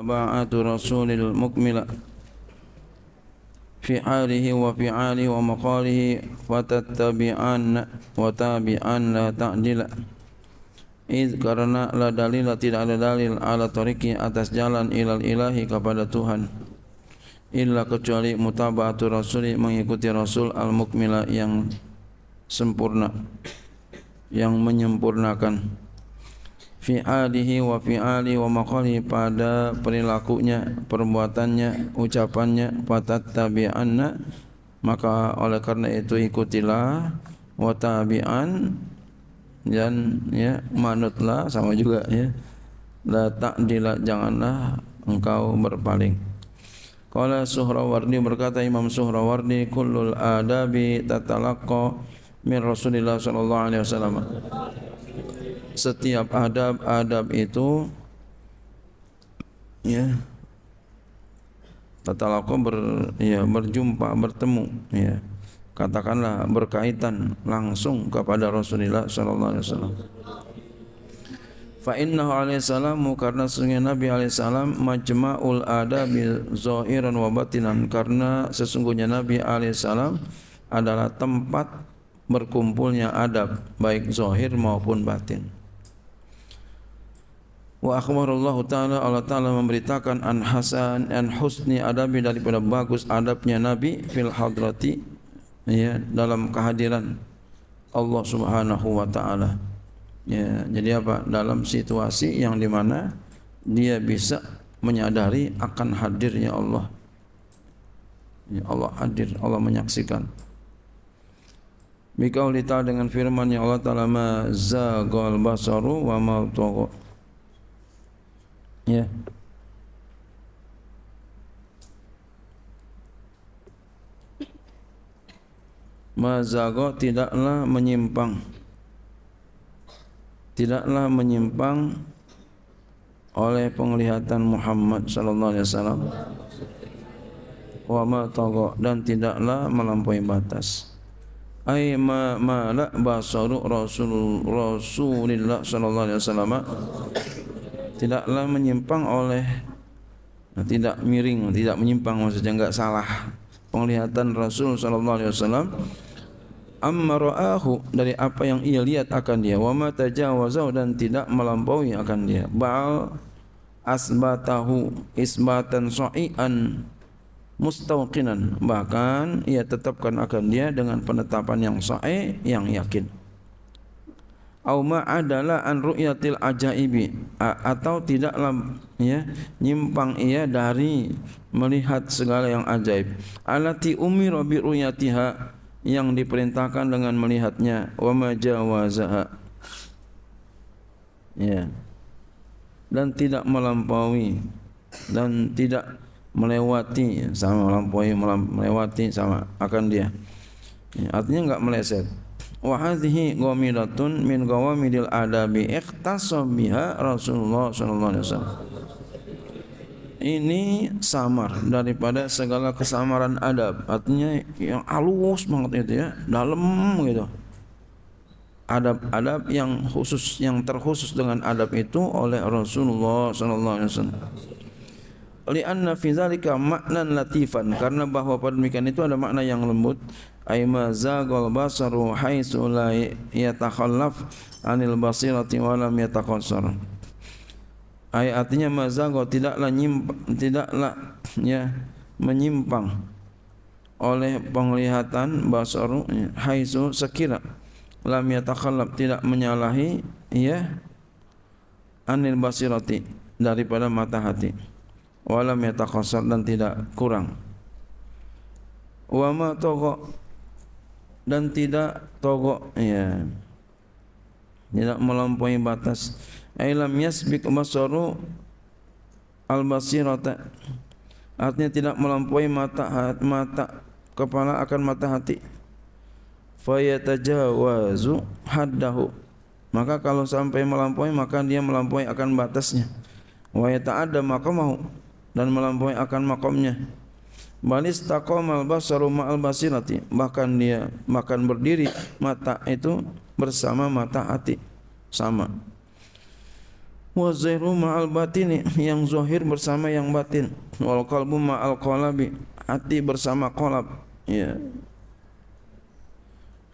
Aba'atu Rasulil Mukmila Fi alihi wa fi alihi wa maqalihi Fatattabi'an wa tabi'an la ta'dila Iz karena la dalila tidak ada dalil ala tariki atas jalan ilal ilahi kepada Tuhan Illa kecuali mutaba'atu rasuli mengikuti rasul al-mukmila yang sempurna Yang menyempurnakan Fi Alihi wa fi Ali wa maqali pada perilakunya, perbuatannya, ucapannya patat tabi'anna maka oleh karena itu ikutilah wa tabi'an dan ya manutlah sama juga ya la ta'dila janganlah engkau berpaling Qala Suhrawardi berkata Imam Suhrawardi kullul adabi tatalaqqa min Rasulillah sallallahu alaihi wasallam setiap adab-adab itu ya tatalaku ber ya berjumpa bertemu ya katakanlah berkaitan langsung kepada Rasulullah sallallahu alaihi wasallam fa innahu alaihi salam karena sesungguhnya nabi alaihi salam majma'ul adab zahiran wa batinan karena sesungguhnya nabi alaihi salam adalah tempat berkumpulnya adab baik zahir maupun batin Wa akhbarallahu ta'ala Allah ta'ala memberitakan an hasan an husni adabi daripada bagus adabnya Nabi fil hadrati ya, dalam kehadiran Allah subhanahu wa ta'ala ya, jadi apa? dalam situasi yang dimana dia bisa menyadari akan hadirnya Allah ya, Allah hadir, Allah menyaksikan Bikaulita dengan firman yang Allah ta'ala ma zagal basaru wa ma tawak Ya. Yeah. Mazago tidaklah menyimpang. Tidaklah menyimpang oleh penglihatan Muhammad sallallahu alaihi wasallam. Wa ma tagha dan tidaklah melampaui batas. Ai ma ma la basaru Rasul sallallahu alaihi wasallam tidaklah menyimpang oleh nah, tidak miring tidak menyimpang maksudnya enggak salah penglihatan Rasul sallallahu alaihi wasallam amma ra'ahu dari apa yang ia lihat akan dia wa matajawazau dan tidak melampaui akan dia ba'al asbatahu isbatan sa'ian mustauqinan bahkan ia tetapkan akan dia dengan penetapan yang sa'i yang yakin au adalah an ru'yatil ajaibi atau tidaklah ya nyimpang ia dari melihat segala yang ajaib alati umira bi ru'yatiha yang diperintahkan dengan melihatnya wa majawazaha ya dan tidak melampaui dan tidak melewati sama melampaui melewati sama akan dia ya, artinya enggak meleset wa hadhihi ghamiratun min ghawamidil adabi ikhtasam biha Rasulullah sallallahu alaihi wasallam ini samar daripada segala kesamaran adab artinya yang halus banget itu ya dalam gitu adab-adab yang khusus yang terkhusus dengan adab itu oleh Rasulullah sallallahu alaihi wasallam li anna fi zalika ma'nan latifan karena bahwa pada demikian itu ada makna yang lembut aima zagal basaru haitsu la yatakhallaf anil basirati wa lam yataqassar ay artinya mazagal tidaklah nyimp tidaklah ya menyimpang oleh penglihatan basaru haitsu sekira lam yatakhallaf tidak menyalahi ya anil basirati daripada mata hati wa lam yataqassar dan tidak kurang wa ma dan tidak togok ya tidak melampaui batas ailam yasbik masaru al basirata artinya tidak melampaui mata hati, mata kepala akan mata hati fayatajawazu haddahu maka kalau sampai melampaui maka dia melampaui akan batasnya wa yata'adda maqamahu dan melampaui akan maqamnya Manis takom al basaru ma Bahkan dia makan berdiri mata itu bersama mata hati sama. Wa zahiru ma al yang zohir bersama yang batin. Walkalbu qalbu ma al hati bersama kolab. Ya.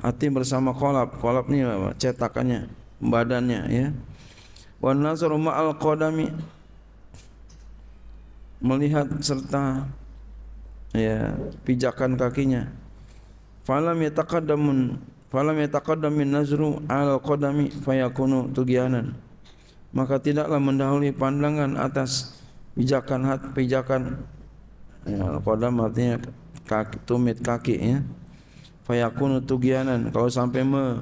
Hati bersama kolab. Kolab ni apa? cetakannya, badannya ya. Wa nazaru melihat serta ya pijakan kakinya falam yataqaddamun falam yataqaddam min nazru al qadami fayakunu tugyanan maka tidaklah mendahului pandangan atas pijakan hat pijakan ya qadam artinya kaki tumit kaki ya fayakunu tugyanan kalau sampai me,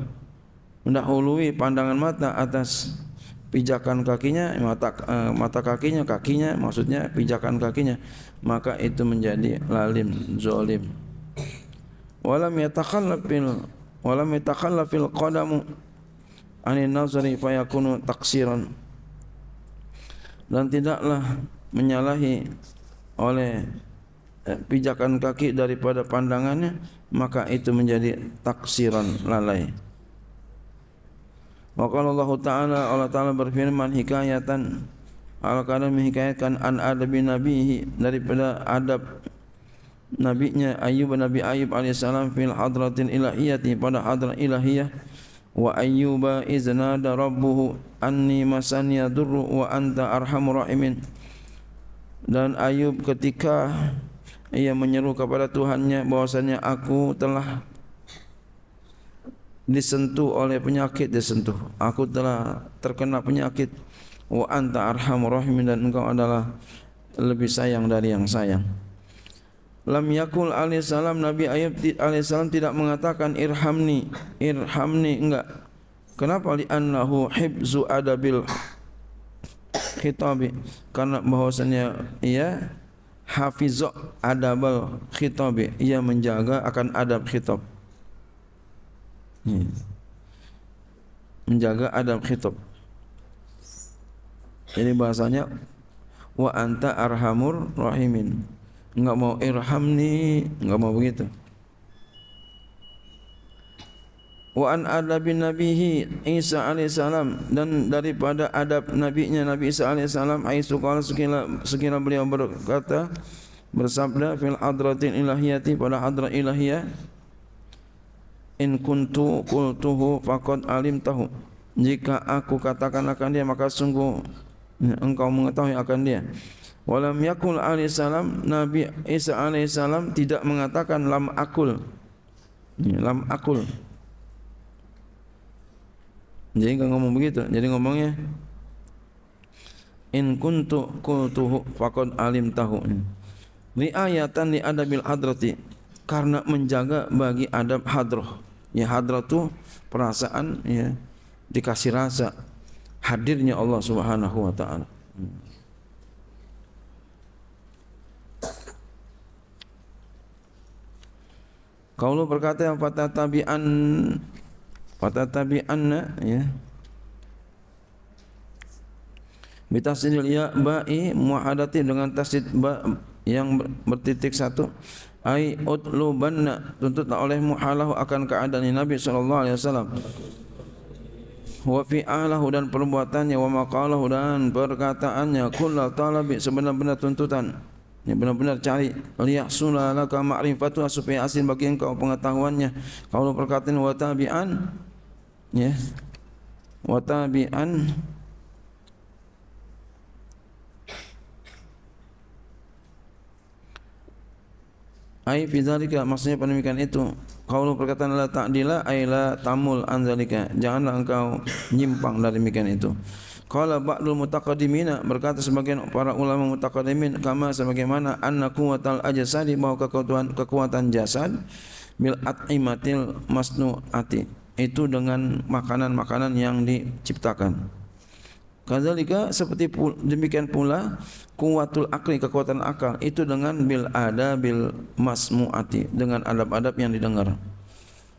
mendahului pandangan mata atas pijakan kakinya mata uh, mata kakinya kakinya maksudnya pijakan kakinya maka itu menjadi lalim zolim. walam yatakan lafil, walam yatakhallafil qadamu ani nazari fa yakunu taksiran dan tidaklah menyalahi oleh eh, pijakan kaki daripada pandangannya maka itu menjadi taksiran lalai wa Allah taala Allah taala berfirman hikayatan Al-Qalam menghikayatkan an adabi nabihi daripada adab nabinya Ayub Nabi Ayub alaihissalam fil hadratin ilahiyati pada hadrat ilahiyah wa ayyuba iznada rabbuhu anni masaniya durru wa anta arhamur rahimin dan Ayub ketika ia menyeru kepada Tuhannya bahwasanya aku telah disentuh oleh penyakit disentuh aku telah terkena penyakit wa anta arhamur rahimin dan engkau adalah lebih sayang dari yang sayang. Lam yakul alaih salam Nabi Ayub alaih salam tidak mengatakan irhamni, irhamni enggak. Kenapa li annahu hibzu adabil khitabi? Karena bahwasanya ia hafizu adabal khitabi, ia menjaga akan adab khitab. Menjaga adab khitab. Jadi bahasanya wa anta arhamur rahimin. Enggak mau irhamni, enggak mau begitu. Wa an adabi nabihi Isa alaihi salam dan daripada adab nabinya Nabi Isa alaihi salam ai sukal sekira, sekira beliau berkata bersabda fil hadratin ilahiyati pada hadrat ilahiyah in kuntu qultuhu faqad alim tahu jika aku katakan akan dia maka sungguh engkau mengetahui akan dia walam yakul alaihi salam nabi isa alaihi salam tidak mengatakan lam akul lam akul jadi kau ngomong begitu jadi ngomongnya in kuntu qultuhu faqad alim tahu li ayatan li adabil hadrati karena menjaga bagi adab hadroh ya hadrah itu perasaan ya dikasih rasa hadirnya Allah Subhanahu wa taala. Kalau berkata yang fata tabi'an fata tabi'an ya. Bitasnil ya ba'i muhadati dengan tasdid ba yang bertitik satu ai utlubanna tuntutlah oleh halahu akan keadaan Nabi sallallahu alaihi wasallam wa fi'alahu dan perbuatannya wa maqalahu dan perkataannya kulla talabi sebenar-benar tuntutan ya benar-benar cari liyahsula laka ma'rifatu supaya asin bagi engkau pengetahuannya kalau perkataan wa tabi'an ya wa tabi'an Aib fi maksudnya penemikan itu kalau perkataan la ta'dila aila tamul an zalika. Janganlah engkau nyimpang dari demikian itu. Qala ba'dul mutaqaddimina berkata sebagian para ulama mutaqaddimin kama sebagaimana anna quwwatal ajsadi bahwa kekuatan kekuatan jasad mil at'imatil masnuati itu dengan makanan-makanan yang diciptakan. Kadzalika seperti demikian pula kuwatul akli kekuatan akal itu dengan bil adabil masmuati dengan adab-adab yang didengar.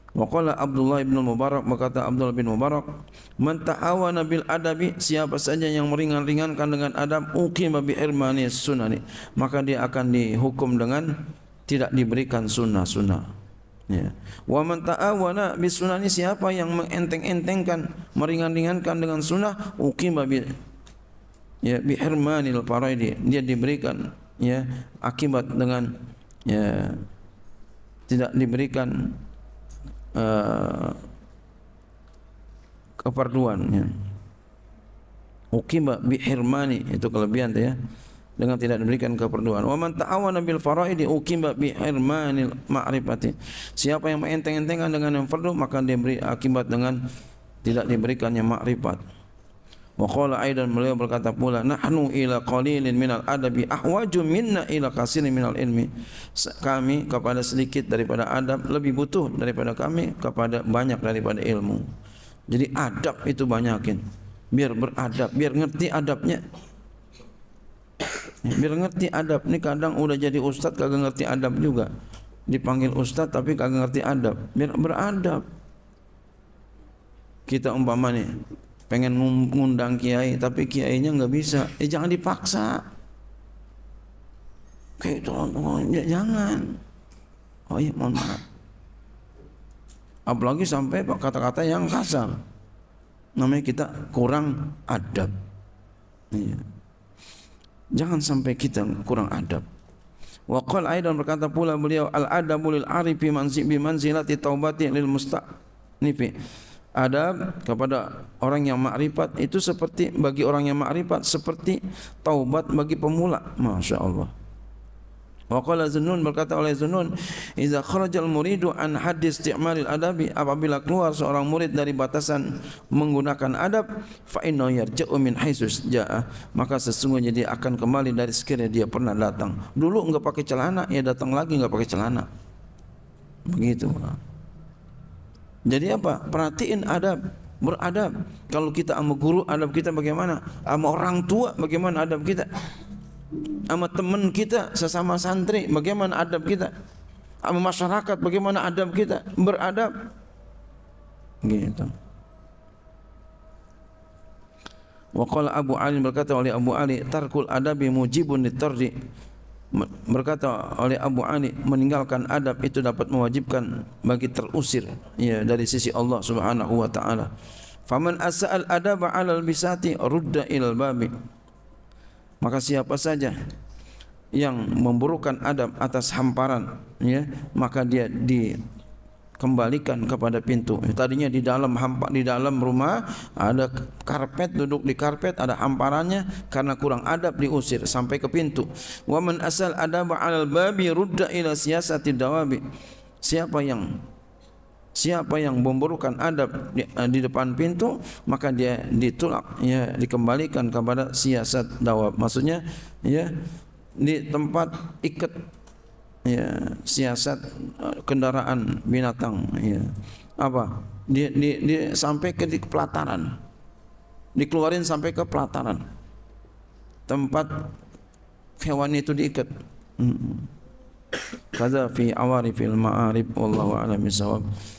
Waqala Abdullah bin Mubarak berkata Abdullah bin Mubarak man ta'awana bil adabi siapa saja yang meringankan dengan adab ukim bi irmani sunani maka dia akan dihukum dengan tidak diberikan sunnah-sunnah. Ya. Wa man ta'awana bisunani siapa yang mengenteng-entengkan, meringankan dengan sunnah, uqima bi ya bi hirmanil faraidi. Dia diberikan ya akibat dengan ya tidak diberikan uh, keperluan ya. Uqima bi hirmani itu kelebihan ya dengan tidak diberikan keperluan. Wa man ta'awana bil faraidi ukim bi hirmanil ma'rifati. Siapa yang menenteng-entengan dengan yang fardu maka dia beri akibat dengan tidak diberikannya makrifat. Wa qala aidan beliau berkata pula nahnu ila qalilin minal adabi ahwaju minna ila kasirin minal ilmi. Kami kepada sedikit daripada adab lebih butuh daripada kami kepada banyak daripada ilmu. Jadi adab itu banyakin. Biar beradab, biar ngerti adabnya. biar ngerti adab ini kadang udah jadi ustad kagak ngerti adab juga dipanggil ustad tapi kagak ngerti adab biar beradab kita umpama nih pengen ngundang kiai tapi kiainya nggak bisa eh jangan dipaksa kayak tolong, oh, tolong ya, jangan oh iya mohon maaf apalagi sampai kata-kata yang kasar namanya kita kurang adab iya. Jangan sampai kita kurang adab. Wa qala aidan berkata pula beliau al adabul lil arifi manzi bi manzilati taubati lil mustanifi. Adab kepada orang yang makrifat itu seperti bagi orang yang makrifat seperti taubat bagi pemula. Masya Allah. Waqala Zunun berkata oleh Zunun Iza kharajal muridu an hadis ti'malil adabi Apabila keluar seorang murid dari batasan menggunakan adab fa'inoyar jaumin min haisus ja'a Maka sesungguhnya dia akan kembali dari sekiranya dia pernah datang Dulu enggak pakai celana, ia datang lagi enggak pakai celana Begitu Jadi apa? Perhatiin adab Beradab Kalau kita sama guru, adab kita bagaimana? Sama orang tua, bagaimana adab kita? sama teman kita sesama santri bagaimana adab kita sama masyarakat bagaimana adab kita beradab gitu waqala abu ali berkata oleh abu ali tarkul adabi mujibun litardi berkata oleh Abu Ali meninggalkan adab itu dapat mewajibkan bagi terusir ya dari sisi Allah Subhanahu wa taala faman asal adaba alal bisati rudda ilal babi maka siapa saja yang memburukkan adab atas hamparan ya maka dia di kembalikan kepada pintu. Tadinya di dalam hampak di dalam rumah ada karpet duduk di karpet ada hamparannya karena kurang adab diusir sampai ke pintu. Wa man asal adab al babi rudda ila siyasati dawabi. Siapa yang siapa yang memburukkan adab eh, di, depan pintu maka dia ditolak, ya dikembalikan kepada siasat dawab maksudnya ya di tempat ikat ya siasat eh, kendaraan binatang ya apa di, di, di sampai ke di pelataran dikeluarin sampai ke pelataran tempat hewan itu diikat kada fi awari fil ma'arib Allah a'lam bisawab